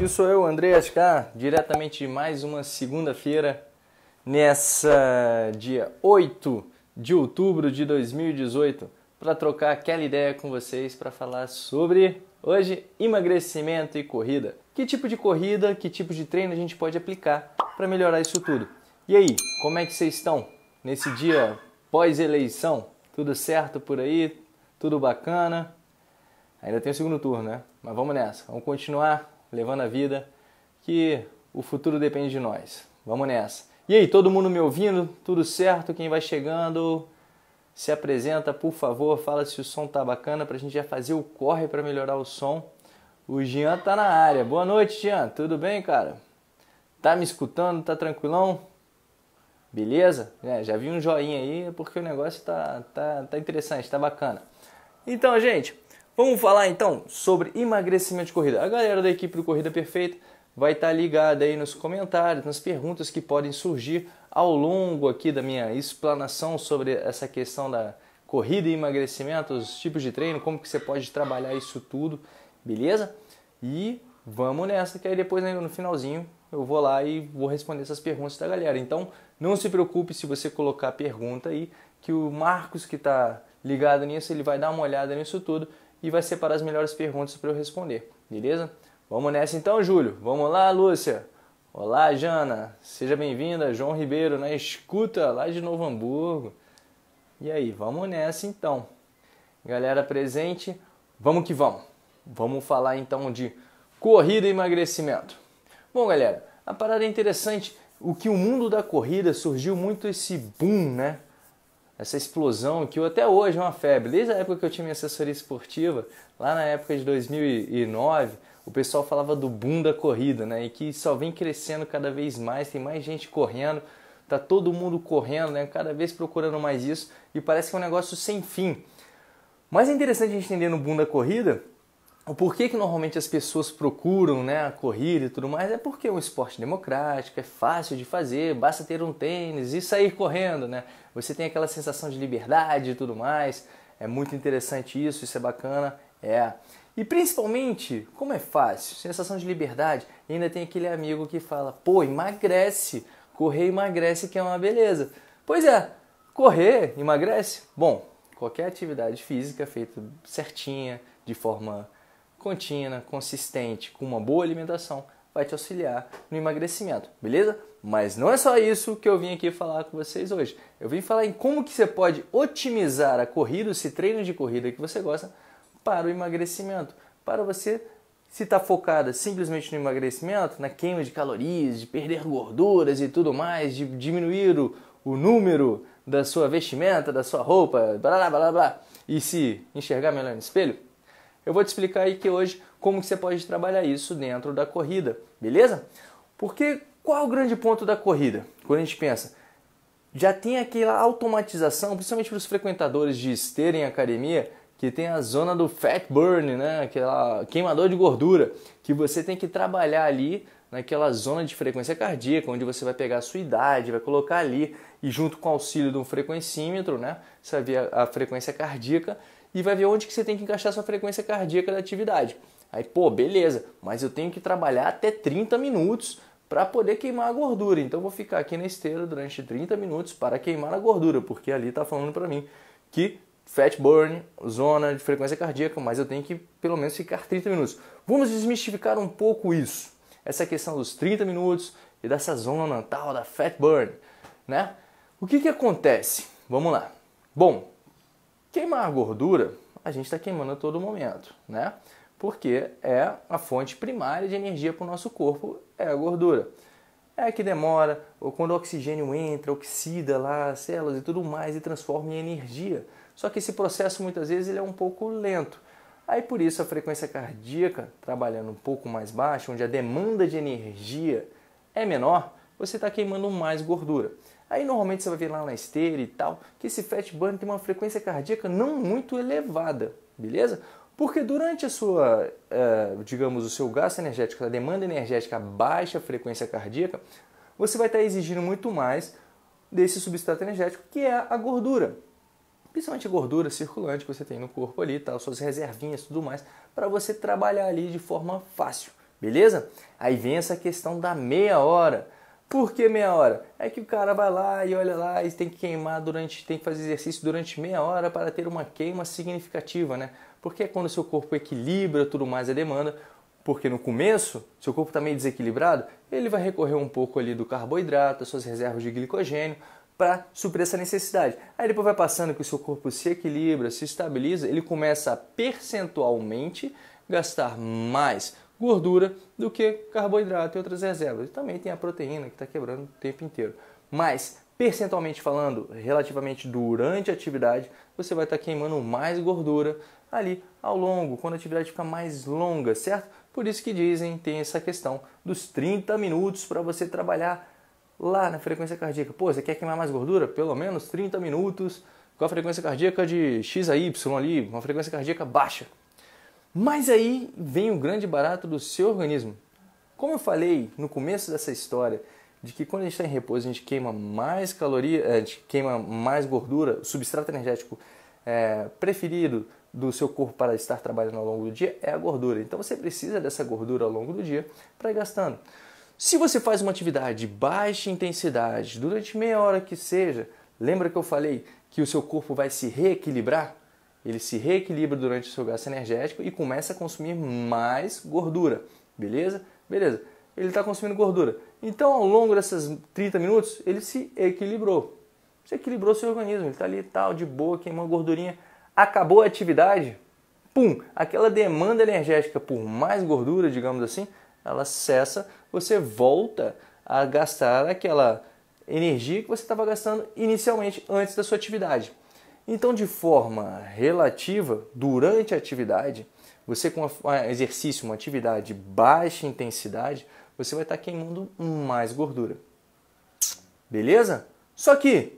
Aqui sou eu, André Ascar, diretamente de mais uma segunda-feira, nessa dia 8 de outubro de 2018, para trocar aquela ideia com vocês para falar sobre hoje emagrecimento e corrida. Que tipo de corrida, que tipo de treino a gente pode aplicar para melhorar isso tudo? E aí, como é que vocês estão nesse dia pós-eleição? Tudo certo por aí? Tudo bacana? Ainda tem o segundo turno, né? Mas vamos nessa, vamos continuar levando a vida, que o futuro depende de nós. Vamos nessa. E aí, todo mundo me ouvindo? Tudo certo? Quem vai chegando? Se apresenta, por favor, fala se o som tá bacana para a gente já fazer o corre para melhorar o som. O Jean tá na área. Boa noite, Jean. Tudo bem, cara? Tá me escutando? Tá tranquilão? Beleza? É, já vi um joinha aí porque o negócio tá, tá, tá interessante, tá bacana. Então, gente, Vamos falar então sobre emagrecimento de corrida. A galera da equipe do Corrida Perfeita vai estar tá ligada aí nos comentários, nas perguntas que podem surgir ao longo aqui da minha explanação sobre essa questão da corrida e emagrecimento, os tipos de treino, como que você pode trabalhar isso tudo, beleza? E vamos nessa que aí depois né, no finalzinho eu vou lá e vou responder essas perguntas da galera. Então, não se preocupe se você colocar pergunta aí, que o Marcos que está ligado nisso, ele vai dar uma olhada nisso tudo e vai separar as melhores perguntas para eu responder, beleza? Vamos nessa então, Júlio. Vamos lá, Lúcia. Olá, Jana. Seja bem-vinda, João Ribeiro, na escuta lá de Novo Hamburgo. E aí, vamos nessa então. Galera presente, vamos que vamos. Vamos falar então de corrida e emagrecimento. Bom, galera, a parada é interessante. O que o mundo da corrida surgiu muito esse boom, né? essa explosão que até hoje é uma febre. Desde a época que eu tinha minha assessoria esportiva, lá na época de 2009, o pessoal falava do boom da corrida, né? E que só vem crescendo cada vez mais, tem mais gente correndo, tá todo mundo correndo, né? Cada vez procurando mais isso e parece que é um negócio sem fim. Mas é interessante a gente entender no boom da corrida o porquê que normalmente as pessoas procuram né, a corrida e tudo mais é porque é um esporte democrático, é fácil de fazer, basta ter um tênis e sair correndo, né? Você tem aquela sensação de liberdade e tudo mais, é muito interessante isso, isso é bacana, é. E principalmente, como é fácil, sensação de liberdade, ainda tem aquele amigo que fala, pô, emagrece, correr emagrece que é uma beleza. Pois é, correr emagrece? Bom, qualquer atividade física é feita certinha, de forma contínua, consistente, com uma boa alimentação, vai te auxiliar no emagrecimento, beleza? Mas não é só isso que eu vim aqui falar com vocês hoje. Eu vim falar em como que você pode otimizar a corrida, esse treino de corrida que você gosta, para o emagrecimento, para você se está focada simplesmente no emagrecimento, na queima de calorias, de perder gorduras e tudo mais, de diminuir o, o número da sua vestimenta, da sua roupa, blá blá blá blá, e se enxergar melhor no espelho, eu vou te explicar aí que hoje como que você pode trabalhar isso dentro da corrida, beleza? Porque qual é o grande ponto da corrida? Quando a gente pensa, já tem aquela automatização, principalmente para os frequentadores de esteira em academia, que tem a zona do fat burn, né? aquela queimador de gordura, que você tem que trabalhar ali naquela zona de frequência cardíaca, onde você vai pegar a sua idade, vai colocar ali e junto com o auxílio de um frequencímetro, né, ver a, frequência cardíaca e vai ver onde que você tem que encaixar sua frequência cardíaca da atividade. Aí, pô, beleza, mas eu tenho que trabalhar até 30 minutos para poder queimar a gordura. Então vou ficar aqui na esteira durante 30 minutos para queimar a gordura, porque ali está falando para mim que fat burn, zona de frequência cardíaca, mas eu tenho que pelo menos ficar 30 minutos. Vamos desmistificar um pouco isso. Essa questão dos 30 minutos e dessa zona tal da fat burn, né? O que que acontece? Vamos lá. Bom, Queimar a gordura, a gente está queimando a todo momento, né? Porque é a fonte primária de energia para o nosso corpo, é a gordura. É que demora, ou quando o oxigênio entra, oxida lá as células e tudo mais e transforma em energia. Só que esse processo muitas vezes ele é um pouco lento. Aí por isso a frequência cardíaca, trabalhando um pouco mais baixa, onde a demanda de energia é menor, você está queimando mais gordura. Aí normalmente você vai ver lá na esteira e tal, que esse fat burn tem uma frequência cardíaca não muito elevada, beleza? Porque durante a sua, eh, digamos, o seu gasto energético, a demanda energética a baixa frequência cardíaca, você vai estar exigindo muito mais desse substrato energético que é a gordura. Principalmente a gordura circulante que você tem no corpo ali, tal, suas reservinhas tudo mais, para você trabalhar ali de forma fácil, beleza? Aí vem essa questão da meia hora. Por que meia hora? É que o cara vai lá e olha lá e tem que queimar durante, tem que fazer exercício durante meia hora para ter uma queima significativa, né? Porque é quando seu corpo equilibra tudo mais a demanda, porque no começo, seu corpo está meio desequilibrado, ele vai recorrer um pouco ali do carboidrato, das suas reservas de glicogênio, para suprir essa necessidade. Aí depois vai passando que o seu corpo se equilibra, se estabiliza, ele começa a percentualmente gastar mais gordura do que carboidrato e outras reservas. E também tem a proteína que está quebrando o tempo inteiro. Mas, percentualmente falando, relativamente durante a atividade, você vai estar tá queimando mais gordura ali ao longo, quando a atividade fica mais longa, certo? Por isso que dizem, tem essa questão dos 30 minutos para você trabalhar lá na frequência cardíaca. Pô, você quer queimar mais gordura? Pelo menos 30 minutos com a frequência cardíaca de X a Y ali, uma frequência cardíaca baixa. Mas aí vem o grande barato do seu organismo. Como eu falei no começo dessa história, de que quando a gente está em repouso a gente queima mais caloria, eh, a gente queima mais gordura, o substrato energético é, preferido do seu corpo para estar trabalhando ao longo do dia é a gordura. Então você precisa dessa gordura ao longo do dia para ir gastando. Se você faz uma atividade de baixa intensidade durante meia hora que seja, lembra que eu falei que o seu corpo vai se reequilibrar? ele se reequilibra durante o seu gasto energético e começa a consumir mais gordura. Beleza? Beleza. Ele está consumindo gordura. Então, ao longo desses 30 minutos, ele se equilibrou. Se equilibrou seu organismo, ele está ali tal, de boa, queimando gordurinha. Acabou a atividade, pum, aquela demanda energética por mais gordura, digamos assim, ela cessa, você volta a gastar aquela energia que você estava gastando inicialmente antes da sua atividade. Então, de forma relativa, durante a atividade, você com um ah, exercício, uma atividade de baixa intensidade, você vai estar queimando mais gordura. Beleza? Só que,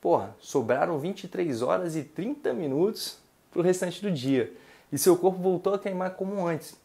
porra, sobraram 23 horas e 30 minutos para o restante do dia. E seu corpo voltou a queimar como antes.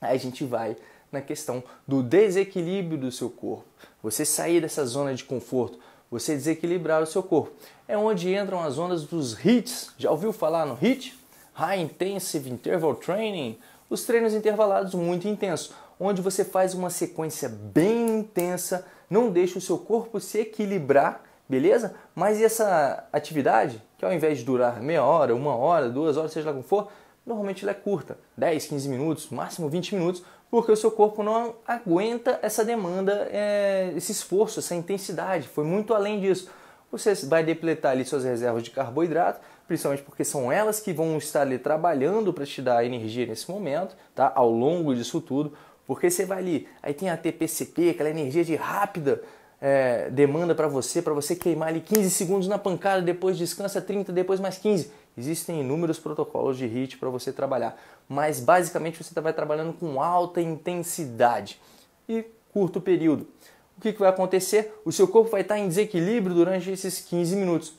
Aí a gente vai na questão do desequilíbrio do seu corpo. Você sair dessa zona de conforto, você desequilibrar o seu corpo. É onde entram as ondas dos hits. Já ouviu falar no hit? High Intensive Interval Training. Os treinos intervalados muito intensos, onde você faz uma sequência bem intensa, não deixa o seu corpo se equilibrar, beleza? Mas essa atividade, que ao invés de durar meia hora, uma hora, duas horas, seja lá como for, normalmente ela é curta, 10, 15 minutos, máximo 20 minutos, porque o seu corpo não aguenta essa demanda, é, esse esforço, essa intensidade. Foi muito além disso. Você vai depletar ali suas reservas de carboidrato, principalmente porque são elas que vão estar ali trabalhando para te dar energia nesse momento, tá? Ao longo disso tudo, porque você vai ali, aí tem a TPCP, aquela energia de rápida é, demanda para você, para você queimar ali 15 segundos na pancada, depois descansa 30, depois mais 15. Existem inúmeros protocolos de HIIT para você trabalhar, mas basicamente você tá, vai trabalhando com alta intensidade e curto período. O que, que vai acontecer? O seu corpo vai estar tá em desequilíbrio durante esses 15 minutos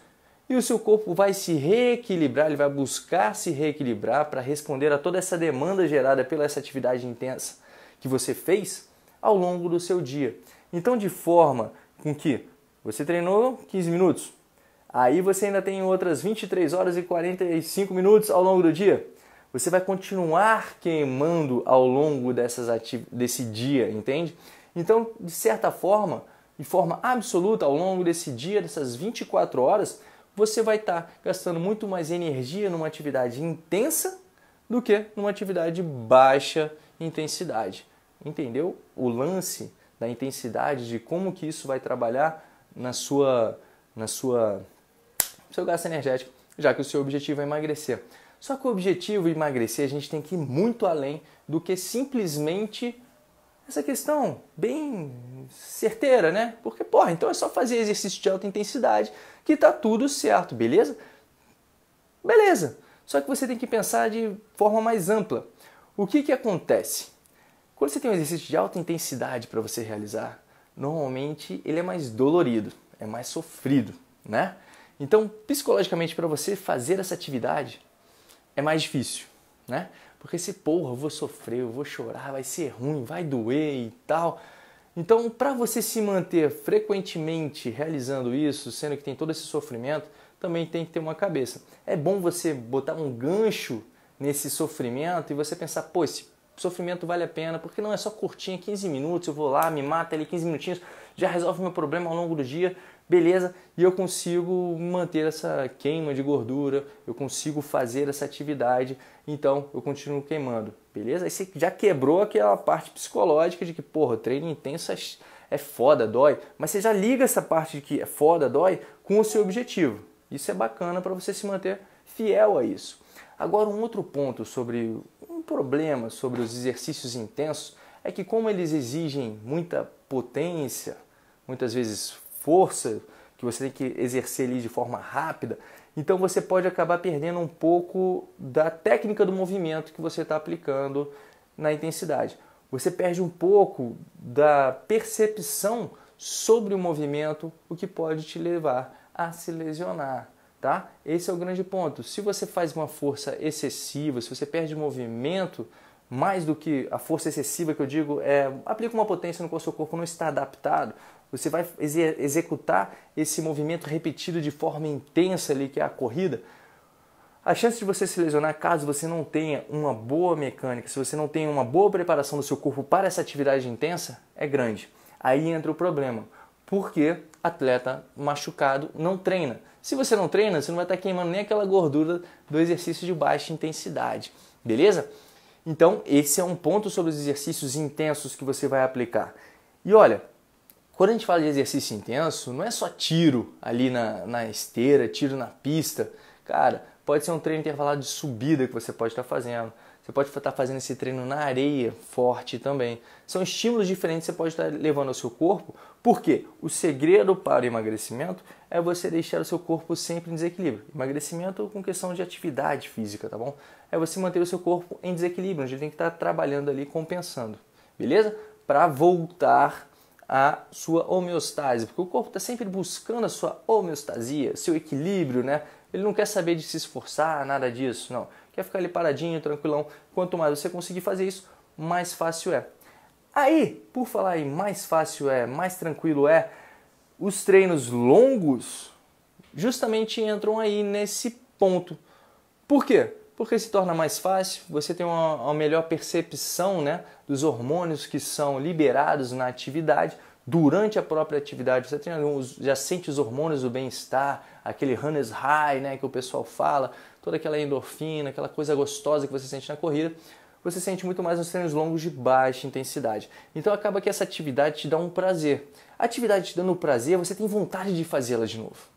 e o seu corpo vai se reequilibrar, ele vai buscar se reequilibrar para responder a toda essa demanda gerada pela essa atividade intensa que você fez ao longo do seu dia. Então, de forma com que você treinou 15 minutos, Aí você ainda tem outras 23 horas e 45 minutos ao longo do dia. Você vai continuar queimando ao longo dessas desse dia, entende? Então, de certa forma, de forma absoluta, ao longo desse dia, dessas 24 horas, você vai estar tá gastando muito mais energia numa atividade intensa do que numa atividade de baixa intensidade. Entendeu o lance da intensidade de como que isso vai trabalhar na sua na sua seu gasto energético, já que o seu objetivo é emagrecer. Só que o objetivo de emagrecer, a gente tem que ir muito além do que simplesmente essa questão bem certeira, né? Porque, porra, então é só fazer exercício de alta intensidade que tá tudo certo, beleza? Beleza. Só que você tem que pensar de forma mais ampla. O que que acontece? Quando você tem um exercício de alta intensidade para você realizar, normalmente ele é mais dolorido, é mais sofrido, né? Então, psicologicamente, para você fazer essa atividade é mais difícil, né? Porque se, porra, eu vou sofrer, eu vou chorar, vai ser ruim, vai doer e tal. Então, para você se manter frequentemente realizando isso, sendo que tem todo esse sofrimento, também tem que ter uma cabeça. É bom você botar um gancho nesse sofrimento e você pensar, pô, esse sofrimento vale a pena, porque não é só curtinha, 15 minutos, eu vou lá, me mata ali 15 minutinhos, já resolve meu problema ao longo do dia beleza, e eu consigo manter essa queima de gordura, eu consigo fazer essa atividade, então eu continuo queimando, beleza? Aí você já quebrou aquela parte psicológica de que, porra, treino intenso é, é foda, dói, mas você já liga essa parte de que é foda, dói com o seu objetivo. Isso é bacana para você se manter fiel a isso. Agora, um outro ponto sobre um problema sobre os exercícios intensos é que, como eles exigem muita potência, muitas vezes força que você tem que exercer ali de forma rápida, então você pode acabar perdendo um pouco da técnica do movimento que você está aplicando na intensidade. Você perde um pouco da percepção sobre o movimento, o que pode te levar a se lesionar, tá? Esse é o grande ponto. Se você faz uma força excessiva, se você perde movimento, mais do que a força excessiva que eu digo, é aplica uma potência no qual seu corpo não está adaptado, você vai executar esse movimento repetido de forma intensa ali, que é a corrida, a chance de você se lesionar caso você não tenha uma boa mecânica, se você não tenha uma boa preparação do seu corpo para essa atividade intensa, é grande. Aí entra o problema, porque atleta machucado não treina. Se você não treina, você não vai estar queimando nem aquela gordura do exercício de baixa intensidade, beleza? Então, esse é um ponto sobre os exercícios intensos que você vai aplicar. E olha, quando a gente fala de exercício intenso, não é só tiro ali na, na esteira, tiro na pista. Cara, pode ser um treino intervalado de subida que você pode estar tá fazendo. Você pode estar tá fazendo esse treino na areia forte também. São estímulos diferentes que você pode estar tá levando ao seu corpo, porque o segredo para o emagrecimento é você deixar o seu corpo sempre em desequilíbrio. Emagrecimento com questão de atividade física, tá bom? É você manter o seu corpo em desequilíbrio, A gente tem que estar tá trabalhando ali, compensando. Beleza? Para voltar a sua homeostase, porque o corpo está sempre buscando a sua homeostasia, seu equilíbrio, né? Ele não quer saber de se esforçar, nada disso, não. Quer ficar ali paradinho, tranquilão. Quanto mais você conseguir fazer isso, mais fácil é. Aí, por falar em mais fácil é, mais tranquilo é, os treinos longos justamente entram aí nesse ponto. Por quê? porque se torna mais fácil, você tem uma, uma melhor percepção né, dos hormônios que são liberados na atividade, durante a própria atividade. Você tem, já sente os hormônios do bem-estar, aquele runners high, né, que o pessoal fala, toda aquela endorfina, aquela coisa gostosa que você sente na corrida. Você sente muito mais nos treinos longos de baixa intensidade. Então acaba que essa atividade te dá um prazer. A atividade te dando prazer, você tem vontade de fazê-la de novo.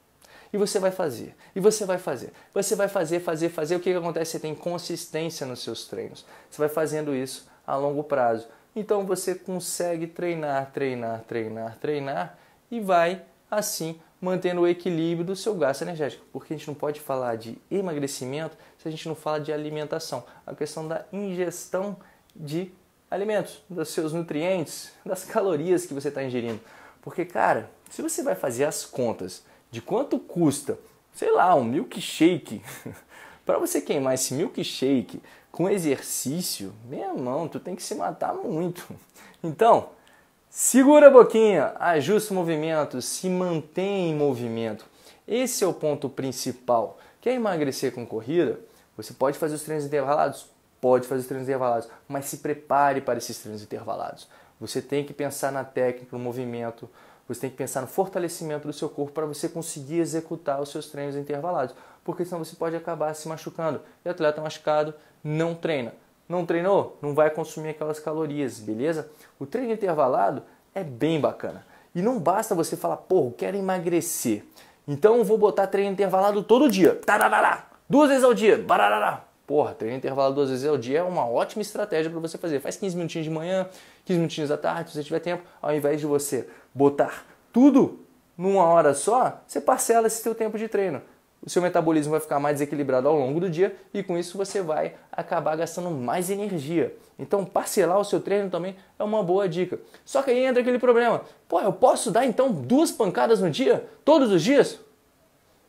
E você vai fazer, e você vai fazer. Você vai fazer, fazer, fazer. O que, que acontece? Você tem consistência nos seus treinos. Você vai fazendo isso a longo prazo. Então você consegue treinar, treinar, treinar, treinar e vai assim mantendo o equilíbrio do seu gasto energético, porque a gente não pode falar de emagrecimento se a gente não fala de alimentação, a questão da ingestão de alimentos, dos seus nutrientes, das calorias que você está ingerindo. Porque, cara, se você vai fazer as contas de quanto custa, sei lá, um milkshake. para você queimar esse milkshake com exercício, minha mão, tu tem que se matar muito. Então, segura a boquinha, ajusta o movimento, se mantém em movimento. Esse é o ponto principal. Quer emagrecer com corrida? Você pode fazer os treinos intervalados? Pode fazer os treinos intervalados, mas se prepare para esses treinos intervalados. Você tem que pensar na técnica, no movimento, você tem que pensar no fortalecimento do seu corpo para você conseguir executar os seus treinos intervalados, porque senão você pode acabar se machucando. E atleta machucado não treina. Não treinou? Não vai consumir aquelas calorias, beleza? O treino intervalado é bem bacana. E não basta você falar, pô, quero emagrecer. Então vou botar treino intervalado todo dia. Tararara, duas vezes ao dia. Bararara. Porra, treino intervalado duas vezes ao dia é uma ótima estratégia para você fazer. Faz 15 minutinhos de manhã, 15 minutinhos à tarde, se você tiver tempo, ao invés de você botar tudo numa hora só, você parcela esse seu tempo de treino. O seu metabolismo vai ficar mais desequilibrado ao longo do dia e com isso você vai acabar gastando mais energia. Então, parcelar o seu treino também é uma boa dica. Só que aí entra aquele problema: pô, eu posso dar então duas pancadas no dia, todos os dias?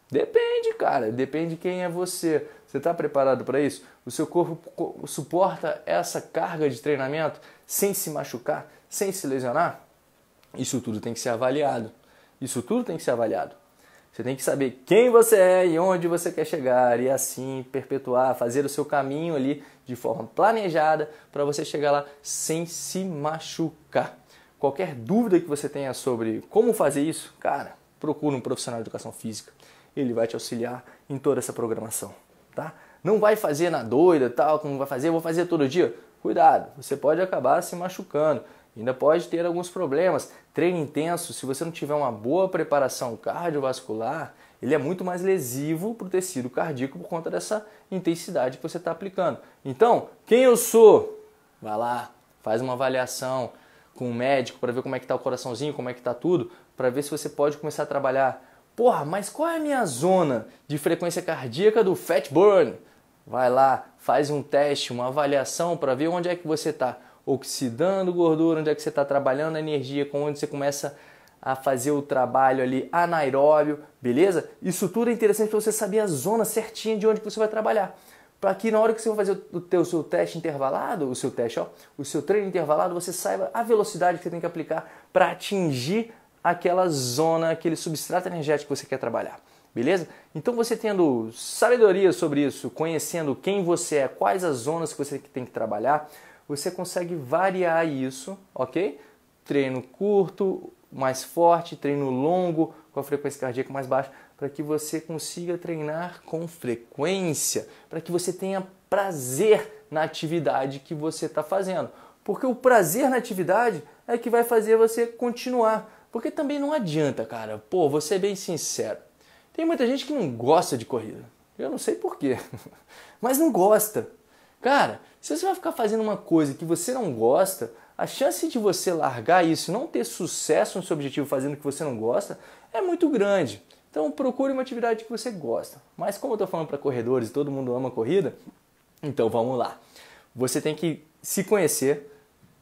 Depende, cara, depende quem é você. Você está preparado para isso? O seu corpo suporta essa carga de treinamento sem se machucar, sem se lesionar? Isso tudo tem que ser avaliado. Isso tudo tem que ser avaliado. Você tem que saber quem você é e onde você quer chegar e assim perpetuar, fazer o seu caminho ali de forma planejada para você chegar lá sem se machucar. Qualquer dúvida que você tenha sobre como fazer isso, cara, procura um profissional de educação física. Ele vai te auxiliar em toda essa programação, tá? Não vai fazer na doida, tal, como vai fazer, vou fazer todo dia. Cuidado, você pode acabar se machucando. Ainda pode ter alguns problemas. Treino intenso, se você não tiver uma boa preparação cardiovascular, ele é muito mais lesivo para o tecido cardíaco por conta dessa intensidade que você está aplicando. Então, quem eu sou? Vai lá, faz uma avaliação com o um médico para ver como é que está o coraçãozinho, como é que está tudo, para ver se você pode começar a trabalhar. Porra, mas qual é a minha zona de frequência cardíaca do fat burn? Vai lá, faz um teste, uma avaliação para ver onde é que você está oxidando gordura, onde é que você está trabalhando a energia, com onde você começa a fazer o trabalho ali anaeróbio, beleza? Isso tudo é interessante para você saber a zona certinha de onde você vai trabalhar. Para que na hora que você for fazer o teu, o seu teste intervalado, o seu teste, ó, o seu treino intervalado, você saiba a velocidade que você tem que aplicar para atingir aquela zona, aquele substrato energético que você quer trabalhar. Beleza? Então você tendo sabedoria sobre isso, conhecendo quem você é, quais as zonas que você tem que trabalhar, você consegue variar isso, ok? Treino curto, mais forte, treino longo, com a frequência cardíaca mais baixa, para que você consiga treinar com frequência, para que você tenha prazer na atividade que você está fazendo. Porque o prazer na atividade é que vai fazer você continuar. Porque também não adianta, cara. Pô, vou ser é bem sincero. Tem muita gente que não gosta de corrida. Eu não sei porquê, mas não gosta. Cara, se você vai ficar fazendo uma coisa que você não gosta, a chance de você largar isso, não ter sucesso no seu objetivo fazendo o que você não gosta, é muito grande. Então procure uma atividade que você gosta. Mas como eu estou falando para corredores, todo mundo ama corrida, então vamos lá. Você tem que se conhecer,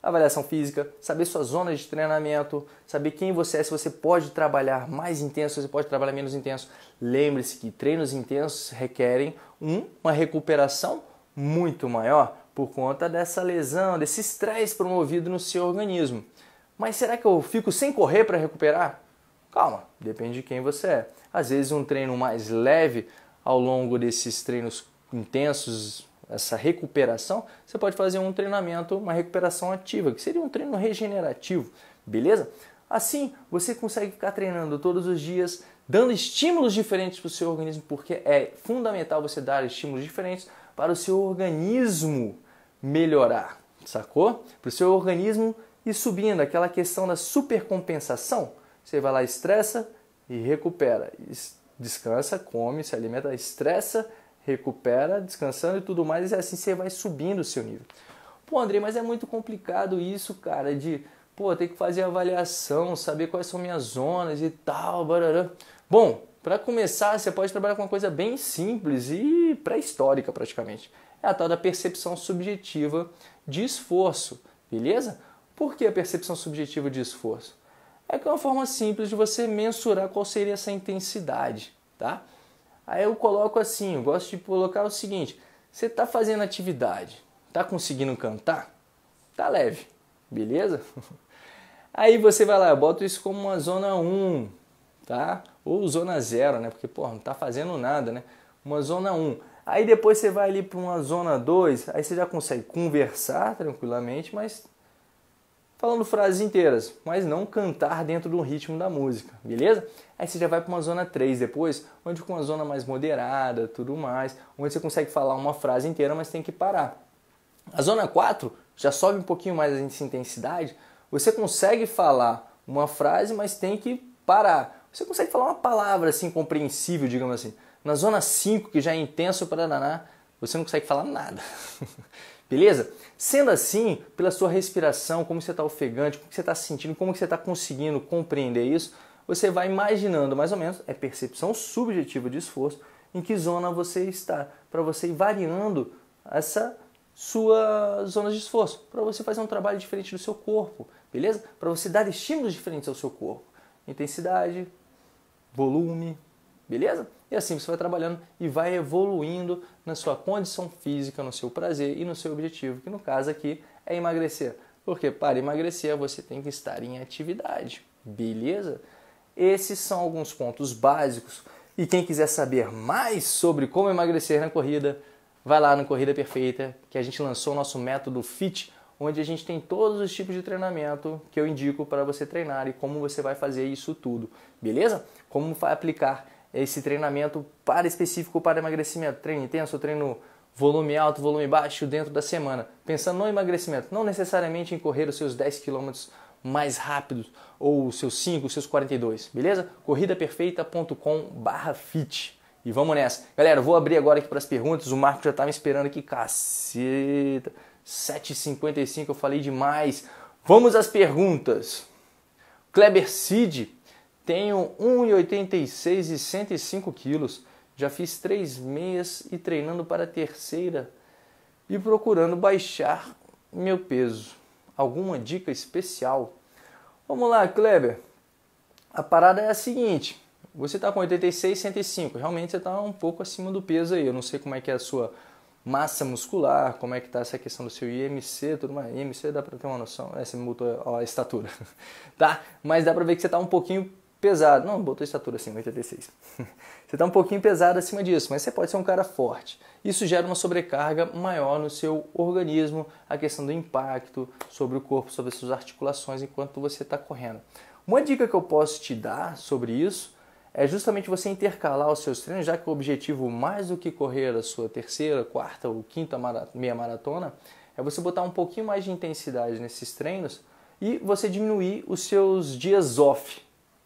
avaliação física, saber sua zona de treinamento, saber quem você é, se você pode trabalhar mais intenso, se você pode trabalhar menos intenso. Lembre-se que treinos intensos requerem um, uma recuperação muito maior por conta dessa lesão, desse estresse promovido no seu organismo. Mas será que eu fico sem correr para recuperar? Calma, depende de quem você é. Às vezes um treino mais leve ao longo desses treinos intensos, essa recuperação, você pode fazer um treinamento, uma recuperação ativa, que seria um treino regenerativo, beleza? Assim, você consegue ficar treinando todos os dias, dando estímulos diferentes para o seu organismo, porque é fundamental você dar estímulos diferentes para o seu organismo melhorar, sacou? Para o seu organismo ir subindo, aquela questão da supercompensação. Você vai lá, estressa e recupera. Descansa, come, se alimenta, estressa, recupera, descansando e tudo mais, e assim você vai subindo o seu nível. Pô, André, mas é muito complicado isso, cara, de pô, ter que fazer avaliação, saber quais são minhas zonas e tal, barará. Bom, para começar, você pode trabalhar com uma coisa bem simples e pré-histórica praticamente é a tal da percepção subjetiva de esforço, beleza? Por que a percepção subjetiva de esforço? É que é uma forma simples de você mensurar qual seria essa intensidade, tá? Aí eu coloco assim, eu gosto de colocar o seguinte: você está fazendo atividade, está conseguindo cantar? Tá leve, beleza? Aí você vai lá, eu boto isso como uma zona 1, tá? Ou zona 0, né? Porque, pô, não tá fazendo nada, né? Uma zona 1. Aí depois você vai ali para uma zona 2, aí você já consegue conversar tranquilamente, mas falando frases inteiras, mas não cantar dentro do ritmo da música, beleza? Aí você já vai para uma zona 3 depois, onde com uma zona mais moderada, tudo mais, onde você consegue falar uma frase inteira, mas tem que parar. A zona 4 já sobe um pouquinho mais a intensidade, você consegue falar uma frase, mas tem que parar. Você consegue falar uma palavra assim compreensível, digamos assim. Na zona 5, que já é intenso para danar, você não consegue falar nada. Beleza? Sendo assim, pela sua respiração, como você está ofegante, como você está sentindo, como você está conseguindo compreender isso, você vai imaginando mais ou menos, é percepção subjetiva de esforço, em que zona você está, para você ir variando essa sua zona de esforço, para você fazer um trabalho diferente do seu corpo, beleza? Para você dar estímulos diferentes ao seu corpo. Intensidade, volume, Beleza? E assim você vai trabalhando e vai evoluindo na sua condição física, no seu prazer e no seu objetivo, que no caso aqui é emagrecer. Porque para emagrecer você tem que estar em atividade. Beleza? Esses são alguns pontos básicos. E quem quiser saber mais sobre como emagrecer na corrida, vai lá no Corrida Perfeita, que a gente lançou o nosso método FIT, onde a gente tem todos os tipos de treinamento que eu indico para você treinar e como você vai fazer isso tudo, beleza? Como vai aplicar esse treinamento para específico para emagrecimento. Treino intenso, treino volume alto, volume baixo dentro da semana. Pensando no emagrecimento, não necessariamente em correr os seus 10 km mais rápidos ou os seus 5, os seus 42, beleza? corridaperfeita.com/fit. E vamos nessa. Galera, vou abrir agora aqui para as perguntas. O Marco já estava tá me esperando aqui, caceta. 7:55, eu falei demais. Vamos às perguntas. Kleber Cid tenho 1,86 e 105 quilos. Já fiz três meias e treinando para a terceira e procurando baixar meu peso. Alguma dica especial? Vamos lá, Kleber. A parada é a seguinte: você está com 86, 105. Realmente você está um pouco acima do peso aí. Eu não sei como é que é a sua massa muscular, como é que está essa questão do seu IMC, tudo mais. IMC dá para ter uma noção. É, me mudou a estatura, tá? Mas dá para ver que você está um pouquinho pesado. Não, botou estatura acima, 86. você está um pouquinho pesado acima disso, mas você pode ser um cara forte. Isso gera uma sobrecarga maior no seu organismo, a questão do impacto sobre o corpo, sobre as suas articulações enquanto você está correndo. Uma dica que eu posso te dar sobre isso é justamente você intercalar os seus treinos, já que o objetivo, mais do que correr a sua terceira, quarta ou quinta meia maratona, é você botar um pouquinho mais de intensidade nesses treinos e você diminuir os seus dias off,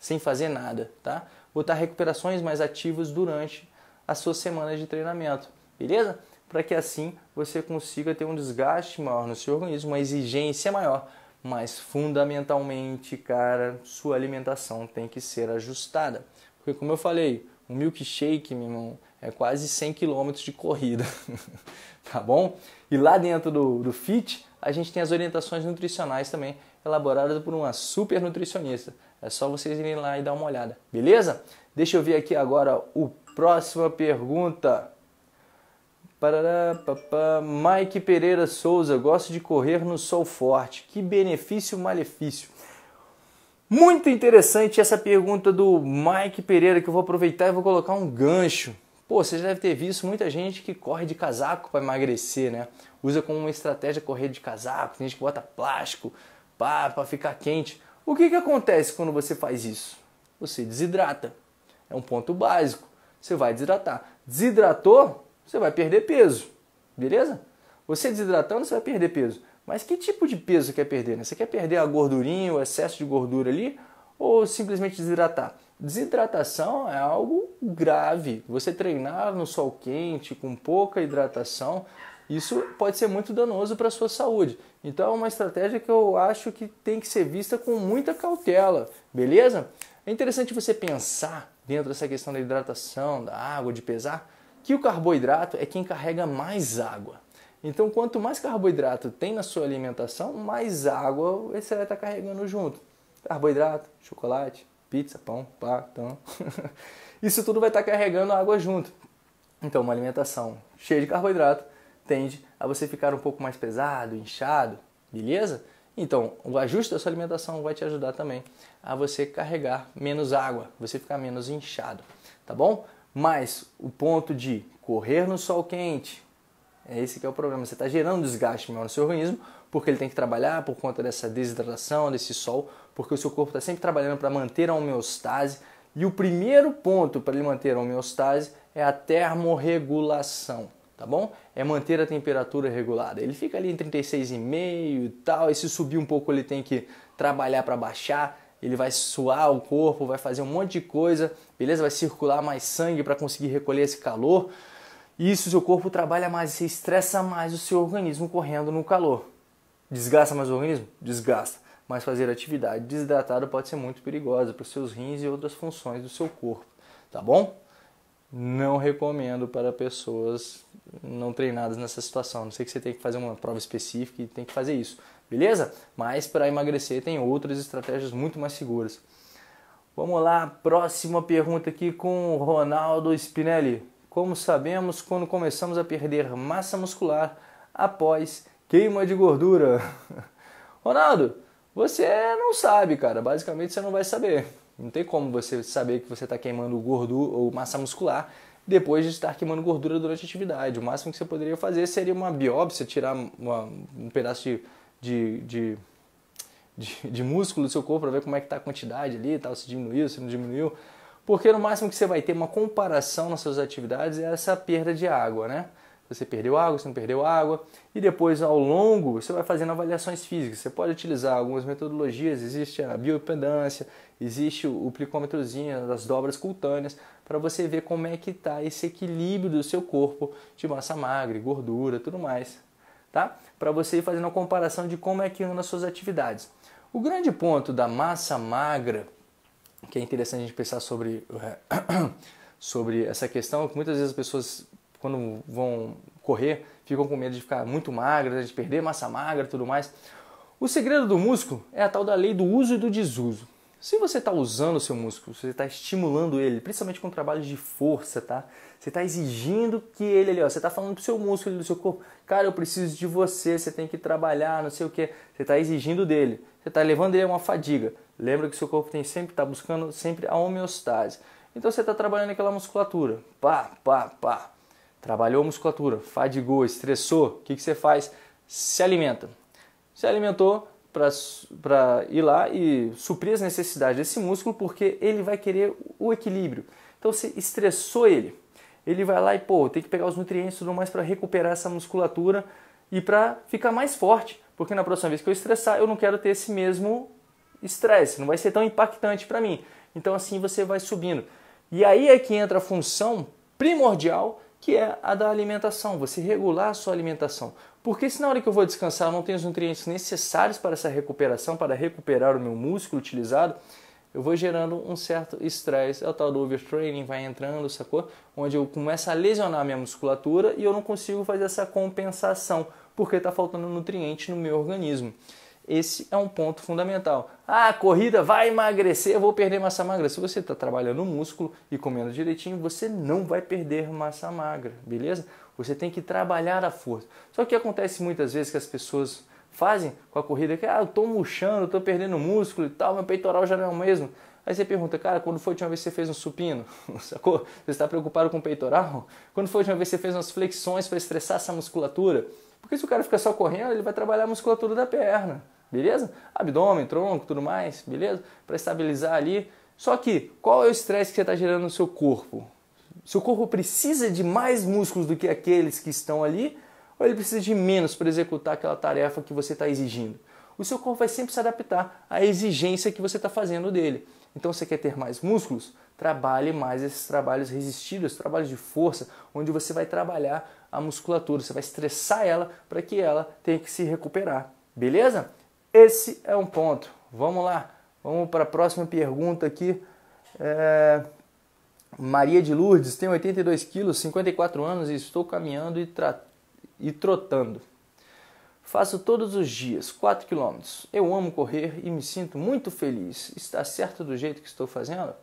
sem fazer nada, tá? Botar recuperações mais ativas durante as suas semanas de treinamento, beleza? Para que assim você consiga ter um desgaste maior no seu organismo, uma exigência maior, mas fundamentalmente, cara, sua alimentação tem que ser ajustada. Porque como eu falei, um milkshake, meu irmão, é quase 100 km de corrida, tá bom? E lá dentro do, do FIT, a gente tem as orientações nutricionais também, elaboradas por uma super nutricionista. É só vocês irem lá e dar uma olhada, beleza? Deixa eu ver aqui agora o próxima pergunta. Parará, papá. Mike Pereira Souza, gosto de correr no sol forte. Que benefício malefício? Muito interessante essa pergunta do Mike Pereira, que eu vou aproveitar e vou colocar um gancho. Pô, você já deve ter visto muita gente que corre de casaco para emagrecer, né? Usa como uma estratégia correr de casaco, tem gente que bota plástico para ficar quente. O que, que acontece quando você faz isso? Você desidrata. É um ponto básico. Você vai desidratar. Desidratou, você vai perder peso. Beleza? Você desidratando, você vai perder peso. Mas que tipo de peso você quer perder? Né? Você quer perder a gordurinha, o excesso de gordura ali? Ou simplesmente desidratar? Desidratação é algo grave. Você treinar no sol quente, com pouca hidratação, isso pode ser muito danoso para a sua saúde. Então é uma estratégia que eu acho que tem que ser vista com muita cautela, beleza? É interessante você pensar dentro dessa questão da hidratação, da água, de pesar, que o carboidrato é quem carrega mais água. Então, quanto mais carboidrato tem na sua alimentação, mais água você vai estar carregando junto. Carboidrato, chocolate, pizza, pão, pá, pão. Isso tudo vai estar carregando água junto. Então, uma alimentação cheia de carboidrato tende a você ficar um pouco mais pesado, inchado, beleza? Então, o ajuste da sua alimentação vai te ajudar também a você carregar menos água, você ficar menos inchado, tá bom? Mas o ponto de correr no sol quente, é esse que é o problema. Você está gerando desgaste maior no seu organismo, porque ele tem que trabalhar por conta dessa desidratação, desse sol, porque o seu corpo está sempre trabalhando para manter a homeostase. E o primeiro ponto para ele manter a homeostase é a termorregulação tá bom? É manter a temperatura regulada. Ele fica ali em 36,5 e tal, e se subir um pouco ele tem que trabalhar para baixar, ele vai suar o corpo, vai fazer um monte de coisa, beleza? Vai circular mais sangue para conseguir recolher esse calor. E isso seu corpo trabalha mais, você estressa mais o seu organismo correndo no calor. Desgasta mais o organismo? Desgasta. Mas fazer atividade desidratada pode ser muito perigosa para os seus rins e outras funções do seu corpo, tá bom? não recomendo para pessoas não treinadas nessa situação. Não sei que você tem que fazer uma prova específica e tem que fazer isso, beleza? Mas para emagrecer tem outras estratégias muito mais seguras. Vamos lá, próxima pergunta aqui com o Ronaldo Spinelli. Como sabemos quando começamos a perder massa muscular após queima de gordura? Ronaldo, você não sabe, cara. Basicamente você não vai saber. Não tem como você saber que você está queimando gordura ou massa muscular depois de estar queimando gordura durante a atividade. O máximo que você poderia fazer seria uma biópsia, tirar uma, um pedaço de, de, de, de, de músculo do seu corpo para ver como é que está a quantidade ali, tal, se diminuiu, se não diminuiu. Porque no máximo que você vai ter uma comparação nas suas atividades é essa perda de água, né? você perdeu água, você não perdeu água, e depois ao longo você vai fazendo avaliações físicas. Você pode utilizar algumas metodologias, existe a bioimpedância, existe o plicômetrozinho das dobras cutâneas, para você ver como é que está esse equilíbrio do seu corpo de massa magra, gordura, tudo mais, tá? Para você ir fazendo uma comparação de como é que anda as suas atividades. O grande ponto da massa magra, que é interessante a gente pensar sobre eh, sobre essa questão, que muitas vezes as pessoas quando vão correr, ficam com medo de ficar muito magras, né, de perder massa magra e tudo mais. O segredo do músculo é a tal da lei do uso e do desuso. Se você está usando o seu músculo, se você está estimulando ele, principalmente com trabalhos de força, tá? Você está exigindo que ele ali, ó, você está falando pro seu músculo, do seu corpo, cara, eu preciso de você, você tem que trabalhar, não sei o que. Você está exigindo dele, você está levando ele a uma fadiga. Lembra que o seu corpo tem sempre está buscando sempre a homeostase. Então você está trabalhando aquela musculatura, pá, pá, pá. Trabalhou a musculatura, fadigou, estressou, o que, que você faz? Se alimenta. Se alimentou para ir lá e suprir as necessidades desse músculo, porque ele vai querer o equilíbrio. Então você estressou ele, ele vai lá e pô, tem que pegar os nutrientes e tudo mais para recuperar essa musculatura e para ficar mais forte, porque na próxima vez que eu estressar, eu não quero ter esse mesmo estresse, não vai ser tão impactante para mim. Então assim você vai subindo. E aí é que entra a função primordial que é a da alimentação, você regular a sua alimentação. Porque se na hora que eu vou descansar eu não tenho os nutrientes necessários para essa recuperação, para recuperar o meu músculo utilizado, eu vou gerando um certo estresse, é o tal do overtraining, vai entrando, sacou? Onde eu começo a lesionar a minha musculatura e eu não consigo fazer essa compensação, porque está faltando nutriente no meu organismo. Esse é um ponto fundamental. Ah, corrida vai emagrecer, vou perder massa magra. Se você está trabalhando o músculo e comendo direitinho, você não vai perder massa magra, beleza? Você tem que trabalhar a força. Só que acontece muitas vezes que as pessoas fazem com a corrida que ah, eu tô murchando, estou tô perdendo músculo e tal, meu peitoral já não é o mesmo. Aí você pergunta, cara, quando foi a última vez que você fez um supino? Sacou? Você está preocupado com o peitoral? Quando foi a última vez que você fez umas flexões para estressar essa musculatura? Porque se o cara fica só correndo, ele vai trabalhar a musculatura da perna beleza? Abdômen, tronco, tudo mais, beleza? Para estabilizar ali. Só que qual é o estresse que você está gerando no seu corpo? Seu corpo precisa de mais músculos do que aqueles que estão ali, ou ele precisa de menos para executar aquela tarefa que você está exigindo? O seu corpo vai sempre se adaptar à exigência que você está fazendo dele. Então você quer ter mais músculos? Trabalhe mais esses trabalhos resistidos, trabalhos de força, onde você vai trabalhar a musculatura, você vai estressar ela para que ela tenha que se recuperar. Beleza? Esse é um ponto. Vamos lá, vamos para a próxima pergunta aqui. É... Maria de Lourdes, tenho 82 quilos, 54 anos e estou caminhando e, tra... e trotando. Faço todos os dias, 4 quilômetros. Eu amo correr e me sinto muito feliz. Está certo do jeito que estou fazendo?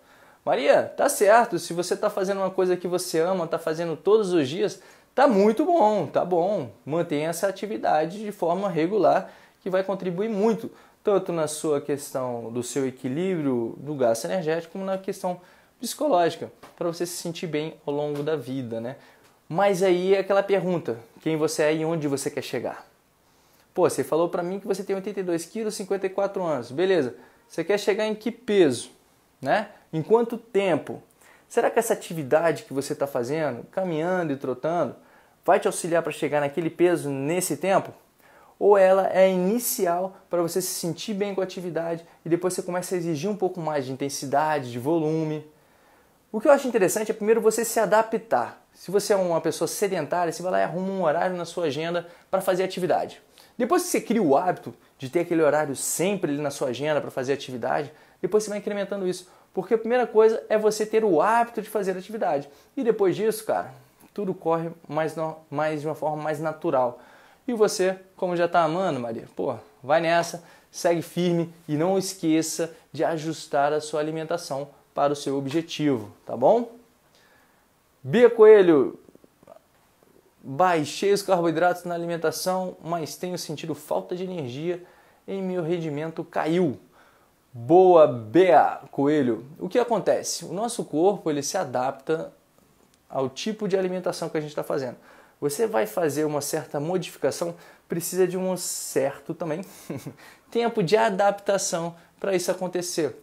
Maria, tá certo. Se você está fazendo uma coisa que você ama, está fazendo todos os dias, tá muito bom, tá bom. Mantenha essa atividade de forma regular que vai contribuir muito, tanto na sua questão do seu equilíbrio do gasto energético, como na questão psicológica, para você se sentir bem ao longo da vida, né? Mas aí é aquela pergunta, quem você é e onde você quer chegar? Pô, você falou para mim que você tem 82 quilos, 54 anos, beleza. Você quer chegar em que peso, né? Em quanto tempo? Será que essa atividade que você está fazendo, caminhando e trotando, vai te auxiliar para chegar naquele peso nesse tempo? ou ela é inicial para você se sentir bem com a atividade e depois você começa a exigir um pouco mais de intensidade, de volume. O que eu acho interessante é primeiro você se adaptar. Se você é uma pessoa sedentária, você vai lá e arruma um horário na sua agenda para fazer atividade. Depois que você cria o hábito de ter aquele horário sempre ali na sua agenda para fazer atividade, depois você vai incrementando isso. Porque a primeira coisa é você ter o hábito de fazer atividade. E depois disso, cara, tudo corre mais, mais de uma forma mais natural. E você, como já está amando, Maria, pô, vai nessa, segue firme e não esqueça de ajustar a sua alimentação para o seu objetivo, tá bom? Bia Coelho, baixei os carboidratos na alimentação, mas tenho sentido falta de energia e meu rendimento caiu. Boa, Bea Coelho. O que acontece? O nosso corpo ele se adapta ao tipo de alimentação que a gente está fazendo você vai fazer uma certa modificação, precisa de um certo também tempo de adaptação para isso acontecer.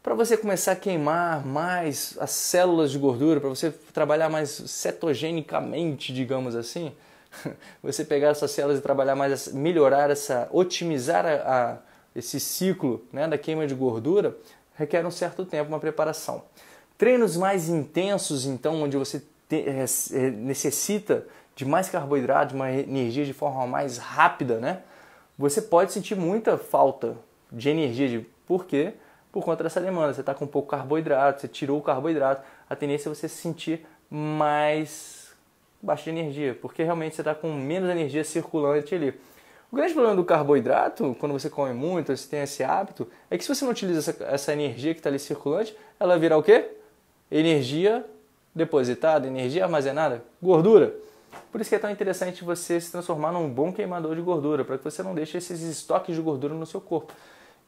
Para você começar a queimar mais as células de gordura, para você trabalhar mais cetogenicamente, digamos assim, você pegar essas células e trabalhar mais, melhorar essa, otimizar a, a, esse ciclo né, da queima de gordura, requer um certo tempo, uma preparação. Treinos mais intensos, então, onde você te, é, necessita de mais carboidrato, de mais energia de forma mais rápida, né? Você pode sentir muita falta de energia. De... Por quê? Por conta dessa demanda. Você está com pouco carboidrato, você tirou o carboidrato. A tendência é você se sentir mais baixo de energia, porque realmente você está com menos energia circulante ali. O grande problema do carboidrato, quando você come muito, você tem esse hábito, é que se você não utiliza essa, essa energia que está ali circulante, ela vira o quê? Energia depositada, energia armazenada, gordura. Por isso que é tão interessante você se transformar num bom queimador de gordura, para que você não deixe esses estoques de gordura no seu corpo.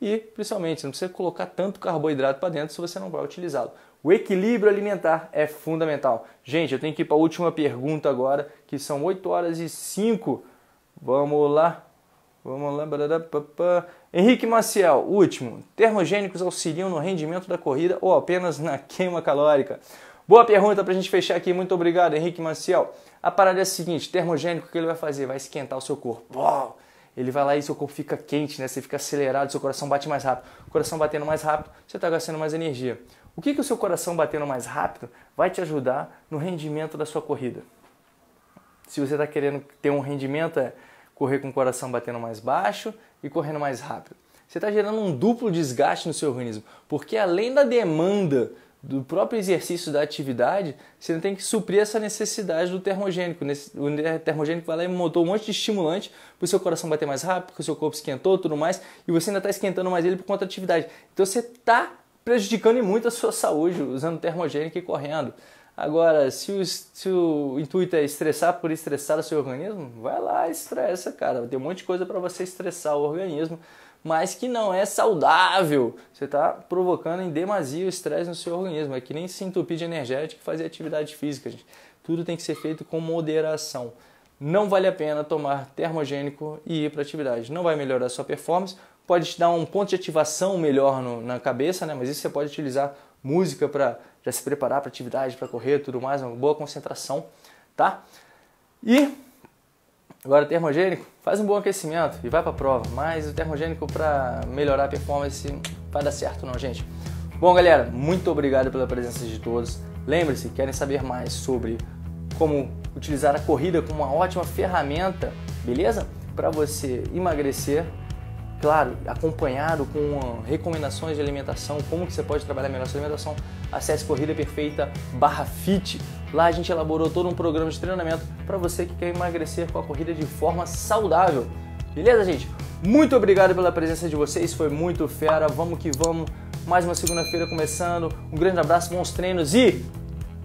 E, principalmente, não precisa colocar tanto carboidrato para dentro se você não vai utilizá-lo. O equilíbrio alimentar é fundamental. Gente, eu tenho que ir para a última pergunta agora, que são 8 horas e 5. Vamos lá. Vamos lá. Henrique Maciel, último. Termogênicos auxiliam no rendimento da corrida ou apenas na queima calórica? Boa pergunta para a gente fechar aqui. Muito obrigado, Henrique Maciel. A parada é a seguinte: termogênico, o que ele vai fazer? Vai esquentar o seu corpo. Uau! Ele vai lá e seu corpo fica quente, né? Você fica acelerado, seu coração bate mais rápido. O coração batendo mais rápido, você está gastando mais energia. O que, que o seu coração batendo mais rápido vai te ajudar no rendimento da sua corrida? Se você está querendo ter um rendimento, é correr com o coração batendo mais baixo e correndo mais rápido. Você está gerando um duplo desgaste no seu organismo, porque além da demanda do próprio exercício da atividade, você tem que suprir essa necessidade do termogênico. O termogênico vai lá e montou um monte de estimulante para o seu coração bater mais rápido, porque o seu corpo esquentou tudo mais, e você ainda está esquentando mais ele por conta da atividade. Então você está prejudicando muito a sua saúde usando termogênico e correndo. Agora, se o, se o intuito é estressar por estressar o seu organismo, vai lá, estressa, cara. Tem um monte de coisa para você estressar o organismo mas que não é saudável. Você está provocando em demasia o estresse no seu organismo. É que nem se entupir de energético e fazer atividade física, gente. Tudo tem que ser feito com moderação. Não vale a pena tomar termogênico e ir para atividade. Não vai melhorar a sua performance. Pode te dar um ponto de ativação melhor no, na cabeça, né? mas isso você pode utilizar música para já se preparar para atividade, para correr, tudo mais, uma boa concentração, tá? E Agora, termogênico, faz um bom aquecimento e vai para a prova. Mas o termogênico para melhorar a performance vai dar certo não, gente. Bom, galera, muito obrigado pela presença de todos. Lembre-se, querem saber mais sobre como utilizar a corrida como uma ótima ferramenta, beleza? Para você emagrecer, claro, acompanhado com recomendações de alimentação, como que você pode trabalhar melhor sua alimentação, acesse corrida perfeita barra fit Lá a gente elaborou todo um programa de treinamento para você que quer emagrecer com a corrida de forma saudável. Beleza, gente? Muito obrigado pela presença de vocês, foi muito fera. Vamos que vamos. Mais uma segunda-feira começando. Um grande abraço, bons treinos e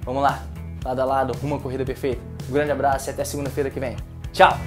vamos lá, lado a lado, rumo à corrida perfeita. Um grande abraço e até segunda-feira que vem. Tchau!